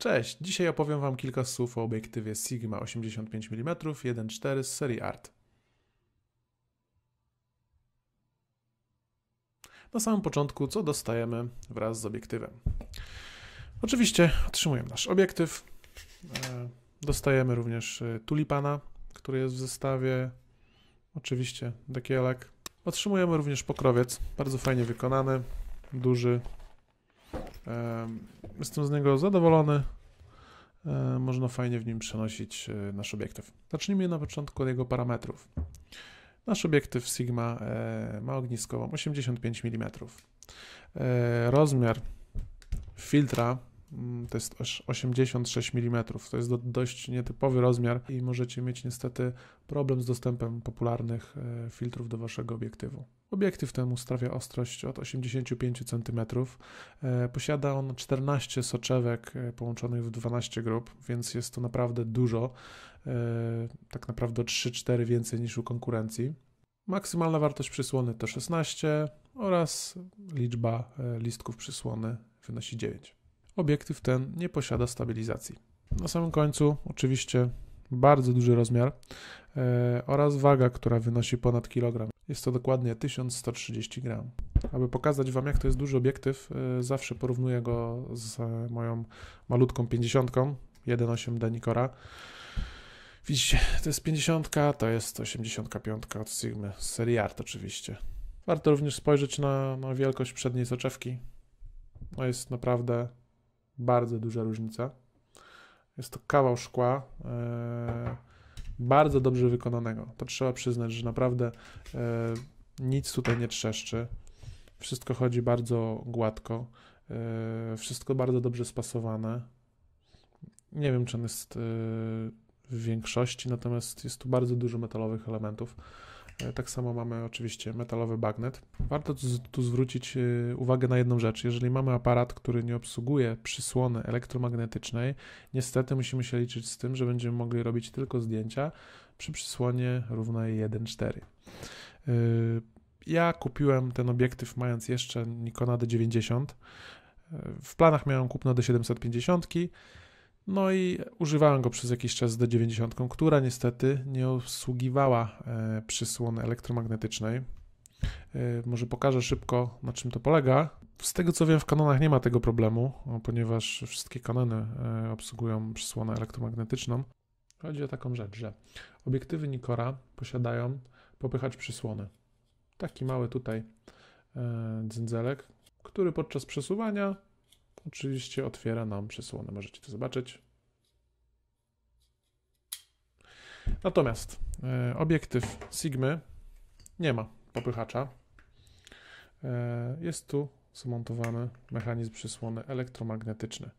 Cześć, dzisiaj opowiem Wam kilka słów o obiektywie Sigma 85 mm 1.4 z serii ART. Na samym początku, co dostajemy wraz z obiektywem? Oczywiście otrzymujemy nasz obiektyw, e, dostajemy również e, tulipana, który jest w zestawie, oczywiście dekielek. Otrzymujemy również pokrowiec, bardzo fajnie wykonany, duży, Jestem z niego zadowolony. E, można fajnie w nim przenosić e, nasz obiektyw. Zacznijmy na początku od jego parametrów. Nasz obiektyw Sigma e, ma ogniskową 85 mm. Rozmiar filtra Mm, to jest 86 mm. To jest do, dość nietypowy rozmiar i możecie mieć niestety problem z dostępem popularnych e, filtrów do waszego obiektywu. Obiektyw ten ustawia ostrość od 85 cm. E, posiada on 14 soczewek e, połączonych w 12 grup, więc jest to naprawdę dużo. Tak naprawdę 3-4 więcej niż u konkurencji. Maksymalna wartość przysłony to 16 oraz liczba listków przysłony wynosi 9 obiektyw ten nie posiada stabilizacji. Na samym końcu oczywiście bardzo duży rozmiar e, oraz waga, która wynosi ponad kilogram. Jest to dokładnie 1130 gram. Aby pokazać Wam, jak to jest duży obiektyw, e, zawsze porównuję go z e, moją malutką 50, 1.8D Nikora. Widzicie, to jest 50, to jest 85 od Sigmy, z serii Art oczywiście. Warto również spojrzeć na, na wielkość przedniej soczewki. No jest naprawdę bardzo duża różnica. Jest to kawał szkła e, bardzo dobrze wykonanego. To trzeba przyznać, że naprawdę e, nic tutaj nie trzeszczy. Wszystko chodzi bardzo gładko. E, wszystko bardzo dobrze spasowane. Nie wiem, czy on jest e, w większości, natomiast jest tu bardzo dużo metalowych elementów. E, tak samo mamy oczywiście metalowy bagnet. Warto tu zwrócić e, uwagę na jedną rzecz. Jeżeli mamy aparat, który nie obsługuje przysłony elektromagnetycznej, niestety musimy się liczyć z tym, że będziemy mogli robić tylko zdjęcia przy przysłonie równej 1,4. E, ja kupiłem ten obiektyw mając jeszcze Nikona D90. W planach miałem kupno D750 no i używałem go przez jakiś czas z D90, która niestety nie obsługiwała e, przysłony elektromagnetycznej. E, może pokażę szybko, na czym to polega. Z tego co wiem, w kanonach nie ma tego problemu, ponieważ wszystkie kanony e, obsługują przysłonę elektromagnetyczną. Chodzi o taką rzecz, że obiektywy Nikora posiadają popychacz przysłony. Taki mały tutaj dzędzelek, który podczas przesuwania Oczywiście otwiera nam przysłonę, możecie to zobaczyć. Natomiast e, obiektyw Sigmy nie ma popychacza. E, jest tu zamontowany mechanizm przysłony elektromagnetyczny.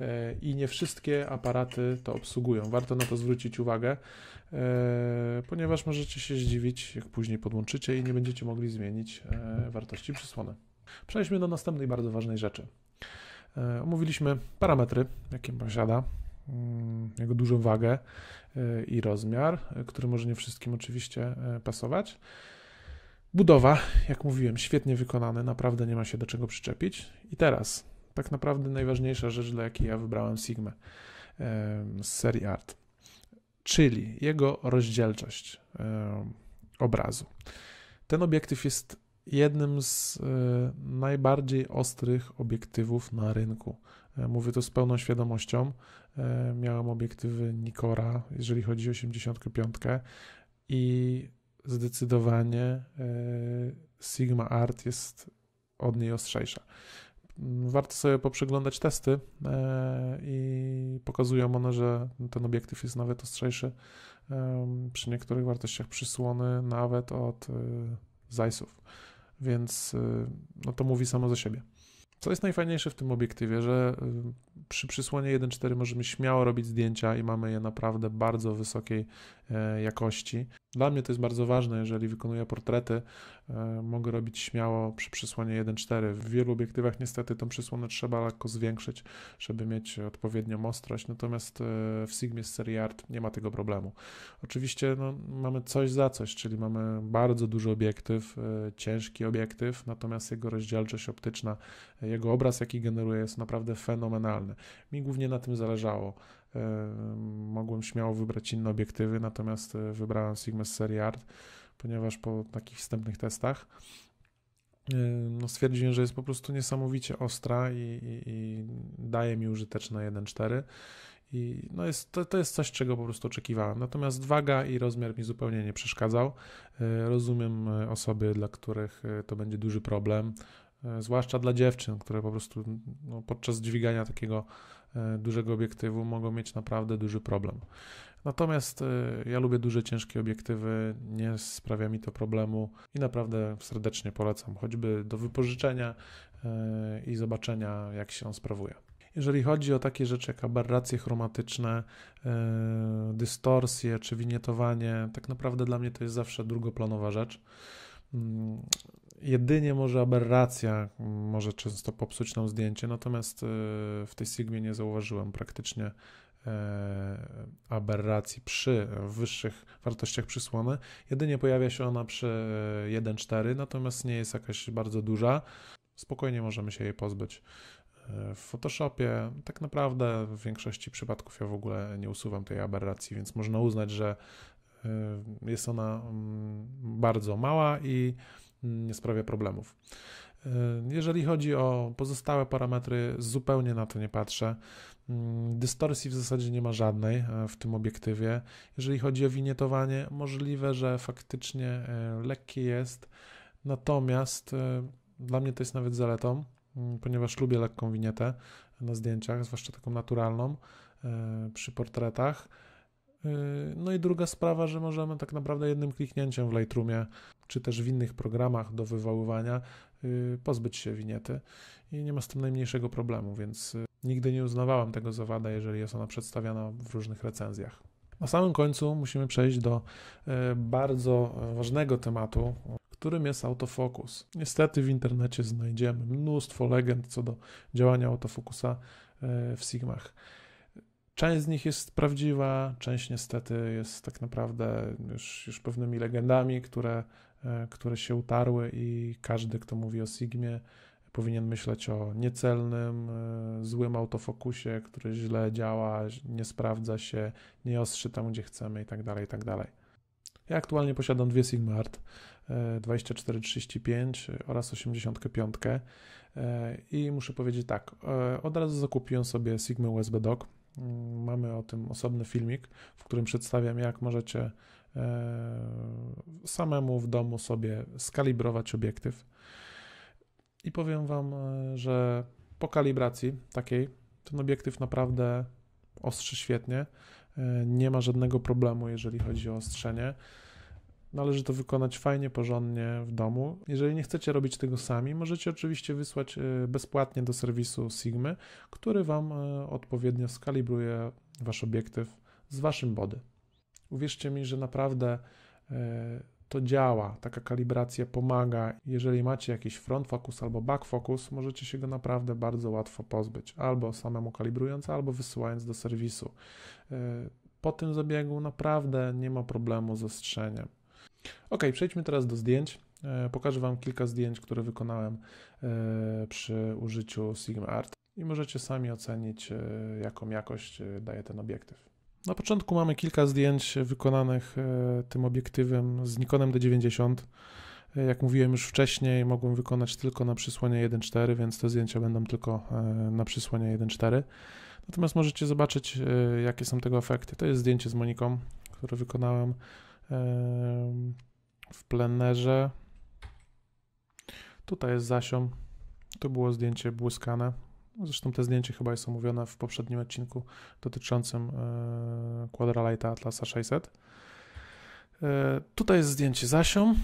E, I nie wszystkie aparaty to obsługują. Warto na to zwrócić uwagę, ponieważ możecie się zdziwić, jak później podłączycie i nie będziecie mogli zmienić wartości przysłony. Przejdźmy do następnej bardzo ważnej rzeczy. E, omówiliśmy parametry, jakie posiada, mm, jego dużą wagę e, i rozmiar, e, który może nie wszystkim oczywiście pasować. Budowa, jak mówiłem, świetnie wykonany, naprawdę nie ma się do czego przyczepić. I teraz, tak naprawdę najważniejsza rzecz, dla jakiej ja wybrałem Sigma z serii Art, czyli jego rozdzielczość obrazu. Ten obiektyw jest jednym z y, najbardziej ostrych obiektywów na rynku. E, mówię to z pełną świadomością. E, miałem obiektywy Nikora, jeżeli chodzi o 85, i zdecydowanie e, Sigma Art jest od niej ostrzejsza. Mm, warto sobie poprzeglądać testy i pokazują one, że ten obiektyw jest nawet ostrzejszy przy niektórych wartościach przysłony nawet od y, Zeissów więc y, no to mówi samo za siebie. Co jest najfajniejsze w tym obiektywie, że y, przy przysłonie 1.4 możemy śmiało robić zdjęcia i mamy je naprawdę bardzo wysokiej e, jakości. Dla mnie to jest bardzo ważne, jeżeli wykonuję portrety, e, mogę robić śmiało przy przysłonie 1.4. W wielu obiektywach niestety tą przysłonę trzeba lekko zwiększyć, żeby mieć odpowiednią ostrość, natomiast e, w Sigmie z serii Art nie ma tego problemu. Oczywiście no, mamy coś za coś, czyli mamy bardzo duży obiektyw, e, ciężki obiektyw, natomiast jego rozdzielczość optyczna, jego obraz jaki generuje jest naprawdę fenomenalny. Mi głównie na tym zależało. Mogłem śmiało wybrać inne obiektywy, natomiast e, wybrałem Sigma Series Art, ponieważ po takich wstępnych testach no stwierdziłem, że jest po prostu niesamowicie ostra i, i, i daje mi użyteczne 1.4 i no jest, to, to jest coś, czego po prostu oczekiwałem. Natomiast waga i rozmiar mi zupełnie nie przeszkadzał. E, rozumiem e, osoby, dla których to będzie duży problem, zwłaszcza dla dziewczyn, które po prostu no, podczas dźwigania takiego E, dużego obiektywu mogą mieć naprawdę duży problem. Natomiast e, ja lubię duże, ciężkie obiektywy, nie sprawia mi to problemu i naprawdę serdecznie polecam, choćby do wypożyczenia e, i zobaczenia, jak się on sprawuje. Jeżeli chodzi o takie rzeczy jak aberracje chromatyczne, dystorsje czy winietowanie, tak naprawdę dla mnie to jest zawsze drugoplanowa rzecz. Mm, Jedynie może aberracja może często popsuć nam zdjęcie, natomiast e, w tej Sigmie nie zauważyłem praktycznie e, aberracji przy wyższych wartościach przysłony. Jedynie pojawia się ona przy 1.4, e, natomiast nie jest jakaś bardzo duża. Spokojnie możemy się jej pozbyć. W Photoshopie tak naprawdę w większości przypadków ja w ogóle nie usuwam tej aberracji, więc można uznać, że jest ona mm, bardzo mała i nie sprawia problemów. E, jeżeli chodzi o pozostałe parametry, zupełnie na to nie patrzę. Mm, Dystorsji w zasadzie nie ma żadnej e, w tym obiektywie. Jeżeli chodzi o winietowanie, możliwe, że faktycznie e, lekkie jest, natomiast dla mnie to jest nawet zaletą, mm, ponieważ lubię lekką winietę na zdjęciach, zwłaszcza taką naturalną przy portretach. Yy, no i druga sprawa, że możemy tak naprawdę jednym kliknięciem w Lightroomie czy też w innych programach do wywoływania yy, pozbyć się winiety i nie ma z tym najmniejszego problemu, więc yy, nigdy nie uznawałem tego za wadę, jeżeli jest ona przedstawiana w różnych recenzjach. Na samym końcu musimy przejść do bardzo ważnego tematu, którym jest autofokus. Niestety w internecie znajdziemy mnóstwo legend co do działania autofokusa w Sigmach. Część z nich jest prawdziwa, część niestety jest tak naprawdę już, już pewnymi legendami, które, e, które się utarły i każdy, kto mówi o Sigmie, powinien myśleć o niecelnym, e, złym autofokusie, który źle działa, nie sprawdza się, nie ostrzy tam, gdzie chcemy itd., tak itd. Tak ja aktualnie posiadam dwie Sigma Art 2435 e, oraz 85 i muszę powiedzieć tak, od razu zakupiłem sobie Sigma USB Dock, Mamy o tym osobny filmik, w którym przedstawiam, jak możecie e, samemu w domu sobie skalibrować obiektyw. I powiem Wam, e, że po kalibracji takiej ten obiektyw naprawdę ostrzy świetnie. E, nie ma żadnego problemu, jeżeli chodzi o ostrzenie. Należy to wykonać fajnie, porządnie w domu. Jeżeli nie chcecie robić tego sami, możecie oczywiście wysłać e, bezpłatnie do serwisu Sigmy, który Wam e, odpowiednio skalibruje Wasz obiektyw z Waszym body. Uwierzcie mi, że naprawdę e, to działa. Taka kalibracja pomaga. Jeżeli macie jakiś front focus albo back focus, możecie się go naprawdę bardzo łatwo pozbyć. Albo samemu kalibrując, albo wysyłając do serwisu. Po tym zabiegu naprawdę nie ma problemu z ostrzeniem. Ok, przejdźmy teraz do zdjęć. E, pokażę Wam kilka zdjęć, które wykonałem e, przy użyciu Sigma Art, i możecie sami ocenić, e, jaką jakość daje ten obiektyw. Na początku mamy kilka zdjęć wykonanych tym obiektywem z Nikonem D90. Jak mówiłem już wcześniej, mogłem wykonać tylko na przysłonie 1.4, więc te zdjęcia będą tylko na przysłonie 1.4. Natomiast możecie zobaczyć, jakie są tego efekty. To jest zdjęcie z Moniką, które wykonałem w plenerze. Tutaj jest zasiom. To było zdjęcie błyskane. Zresztą te zdjęcie chyba jest omówione w poprzednim odcinku dotyczącym e, Quadralighta Atlasa 600. E, tutaj jest zdjęcie zasiom.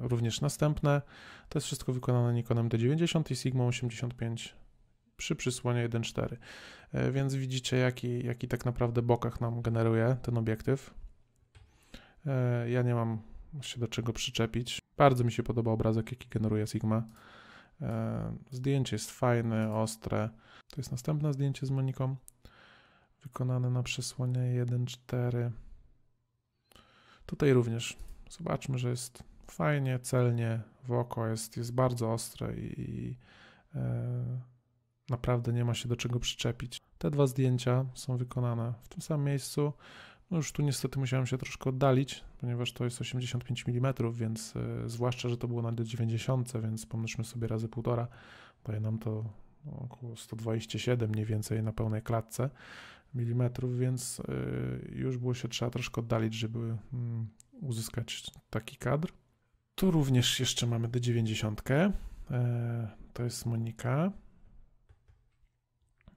Również następne. To jest wszystko wykonane Nikonem D90 i Sigma 85 przy przysłonie 1.4. E, więc widzicie, jaki, jaki tak naprawdę bokach nam generuje ten obiektyw. E, ja nie mam się do czego przyczepić. Bardzo mi się podoba obrazek, jaki generuje Sigma. E, zdjęcie jest fajne, ostre. To jest następne zdjęcie z Moniką, wykonane na przesłonie 1.4. Tutaj również zobaczmy, że jest fajnie, celnie, w oko, jest, jest bardzo ostre i, i e, naprawdę nie ma się do czego przyczepić. Te dwa zdjęcia są wykonane w tym samym miejscu. No już tu niestety musiałem się troszkę oddalić, ponieważ to jest 85 mm, więc y, zwłaszcza, że to było na 90, więc pomnożmy sobie razy półtora, daje nam to około 127 mniej więcej na pełnej klatce mm, więc y, już było się trzeba troszkę oddalić, żeby y, uzyskać taki kadr. Tu również jeszcze mamy D90. E, to jest Monika.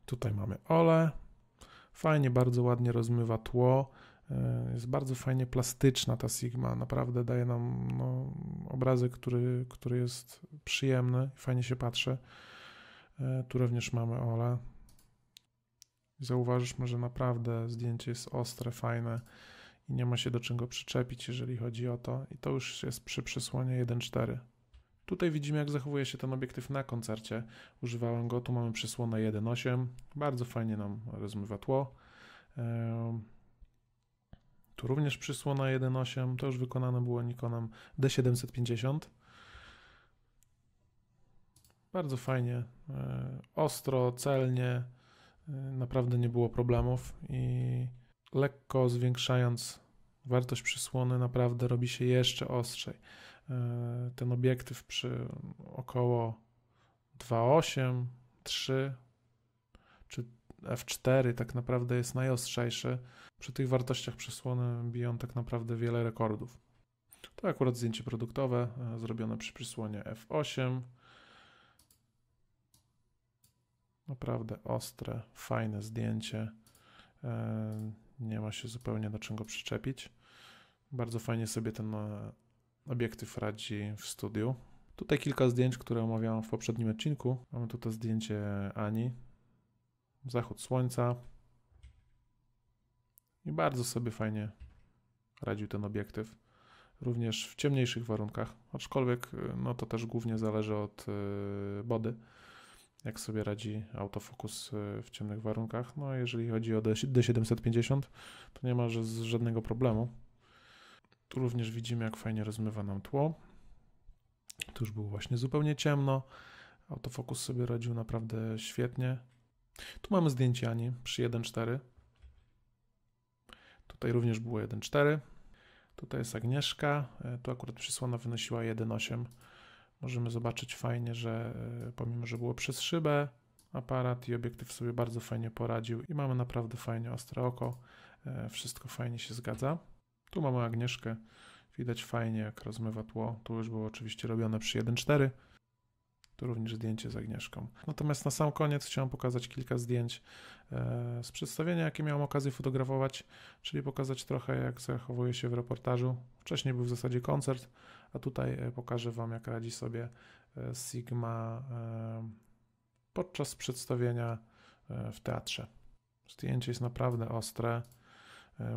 Tutaj mamy Ole. Fajnie, bardzo ładnie rozmywa tło. E, jest bardzo fajnie plastyczna ta Sigma, naprawdę daje nam no, obrazek, który, który jest przyjemny, fajnie się patrzy. E, tu również mamy Ole. Zauważysz że naprawdę zdjęcie jest ostre, fajne i nie ma się do czego przyczepić, jeżeli chodzi o to. I to już jest przy przysłonie 1.4. Tutaj widzimy, jak zachowuje się ten obiektyw na koncercie. Używałem go, tu mamy przysłonę 1.8. Bardzo fajnie nam rozmywa tło. E, Również przysłona 1.8, to już wykonane było Nikonem D750. Bardzo fajnie, e, ostro, celnie, e, naprawdę nie było problemów i lekko zwiększając wartość przysłony naprawdę robi się jeszcze ostrzej. E, ten obiektyw przy około 2,8, 3 czy F4 tak naprawdę jest najostrzejszy. Przy tych wartościach przysłony biją tak naprawdę wiele rekordów. To akurat zdjęcie produktowe e, zrobione przy przysłonie F8. Naprawdę ostre, fajne zdjęcie. E, nie ma się zupełnie do czego przyczepić. Bardzo fajnie sobie ten e, obiektyw radzi w studiu. Tutaj kilka zdjęć, które omawiałam w poprzednim odcinku. Mamy tutaj zdjęcie Ani, zachód słońca. I bardzo sobie fajnie radził ten obiektyw. Również w ciemniejszych warunkach, aczkolwiek y, no to też głównie zależy od body, y, jak sobie radzi autofokus y, w ciemnych warunkach. No jeżeli chodzi o D750, to nie ma żadnego problemu. Tu również widzimy, jak fajnie rozmywa nam tło. Tu już było właśnie zupełnie ciemno. Autofokus sobie radził naprawdę świetnie. Tu mamy zdjęcie Ani przy 1.4. Tutaj również było 1.4. Tutaj jest Agnieszka. E, tu akurat przysłona wynosiła 1.8. Możemy zobaczyć fajnie, że e, pomimo, że było przez szybę, aparat i obiektyw sobie bardzo fajnie poradził i mamy naprawdę fajnie ostre oko. E, wszystko fajnie się zgadza. Tu mamy Agnieszkę. Widać fajnie, jak rozmywa tło. Tu już było oczywiście robione przy 1.4. To również zdjęcie z Agnieszką. Natomiast na sam koniec chciałem pokazać kilka zdjęć e, z przedstawienia, jakie miałem okazję fotografować, czyli pokazać trochę, jak zachowuje się w reportażu. Wcześniej był w zasadzie koncert, a tutaj e, pokażę Wam, jak radzi sobie e, Sigma podczas przedstawienia w teatrze. Zdjęcie jest naprawdę ostre,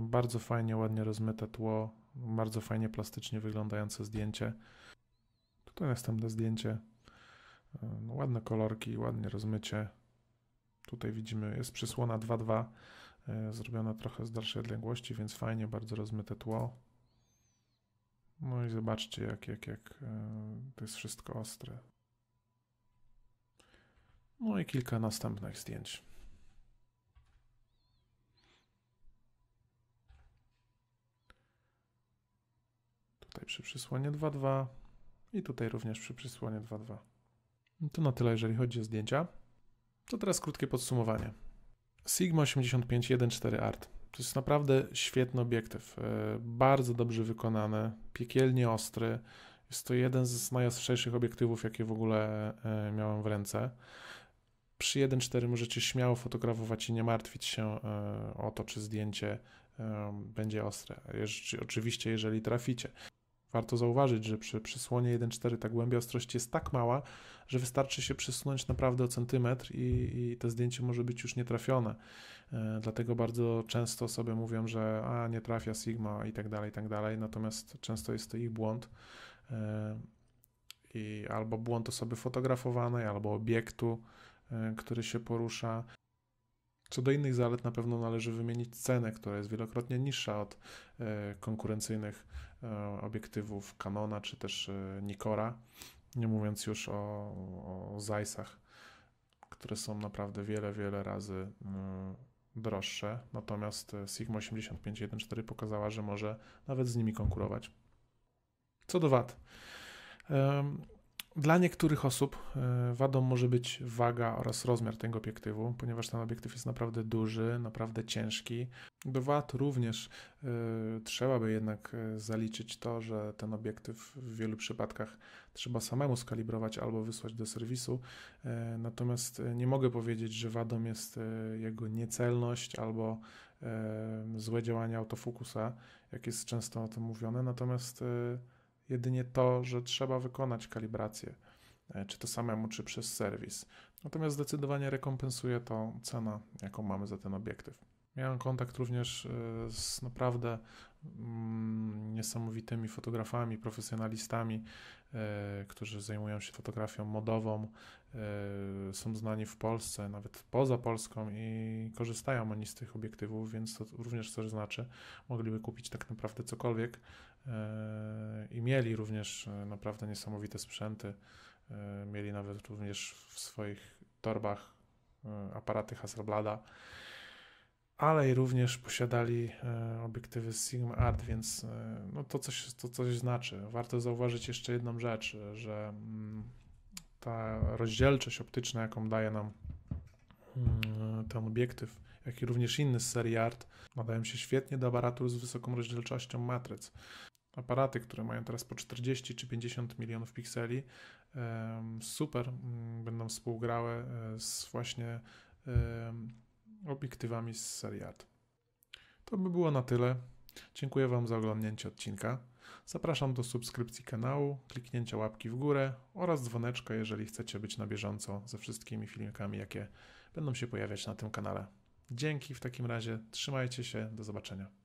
bardzo fajnie, ładnie rozmyte tło, bardzo fajnie plastycznie wyglądające zdjęcie. Tutaj następne zdjęcie no, ładne kolorki, ładnie rozmycie. Tutaj widzimy, jest przysłona 2.2, e, zrobiona trochę z dalszej odległości, więc fajnie, bardzo rozmyte tło. No i zobaczcie, jak, jak, jak e, to jest wszystko ostre. No i kilka następnych zdjęć. Tutaj przy przysłonie 2.2 i tutaj również przy przysłonie 2.2. No to na tyle, jeżeli chodzi o zdjęcia. To teraz krótkie podsumowanie. Sigma 85/1.4 Art. To jest naprawdę świetny obiektyw. E, bardzo dobrze wykonany, piekielnie ostry. Jest to jeden z najostrzejszych obiektywów, jakie w ogóle e, miałem w ręce. Przy 1.4 możecie śmiało fotografować i nie martwić się e, o to, czy zdjęcie będzie ostre. Oczywiście, jeżeli traficie. Warto zauważyć, że przy przysłonie 1.4 ta głębia ostrości jest tak mała, że wystarczy się przesunąć naprawdę o centymetr i, i to zdjęcie może być już nietrafione. E, dlatego bardzo często osoby mówią, że a nie trafia Sigma i tak dalej, i tak dalej. Natomiast często jest to ich błąd. E, I albo błąd osoby fotografowanej, albo obiektu, e, który się porusza. Co do innych zalet na pewno należy wymienić cenę, która jest wielokrotnie niższa od e, konkurencyjnych E, obiektywów Canona czy też e, Nikora, nie mówiąc już o, o Zeissach, które są naprawdę wiele, wiele razy e, droższe. Natomiast Sigma 8514 pokazała, że może nawet z nimi konkurować. Co do wad. Dla niektórych osób e, wadą może być waga oraz rozmiar tego obiektywu, ponieważ ten obiektyw jest naprawdę duży, naprawdę ciężki. Do wad również y, trzeba by jednak e, zaliczyć to, że ten obiektyw w wielu przypadkach trzeba samemu skalibrować albo wysłać do serwisu. Y, natomiast nie mogę powiedzieć, że wadą jest y, jego niecelność albo złe działanie autofokusa, jak jest często o tym mówione. Natomiast jedynie to, że trzeba wykonać kalibrację, e, czy to samemu, czy przez serwis. Natomiast zdecydowanie rekompensuje to cena, jaką mamy za ten obiektyw. Miałem kontakt również e, z naprawdę mm, niesamowitymi fotografami, profesjonalistami, e, którzy zajmują się fotografią modową, e, są znani w Polsce, nawet poza Polską i korzystają oni z tych obiektywów, więc to również coś znaczy. Mogliby kupić tak naprawdę cokolwiek i mieli również naprawdę niesamowite sprzęty. Mieli nawet również w swoich torbach aparaty Hasselblada ale i również posiadali e, obiektywy Sigma Art, więc e, no to, coś, to coś znaczy. Warto zauważyć jeszcze jedną rzecz, że mm, ta rozdzielczość optyczna, jaką daje nam mm, ten obiektyw, jak i również inny z serii Art, nadają się świetnie do aparatur z wysoką rozdzielczością matryc. Aparaty, które mają teraz po 40 czy 50 milionów pikseli, super mm, będą współgrały e, z właśnie obiektywami z serii To by było na tyle. Dziękuję Wam za oglądanie odcinka. Zapraszam do subskrypcji kanału, kliknięcia łapki w górę oraz dzwoneczka, jeżeli chcecie być na bieżąco ze wszystkimi filmikami, jakie będą się pojawiać na tym kanale. Dzięki w takim razie, trzymajcie się, do zobaczenia.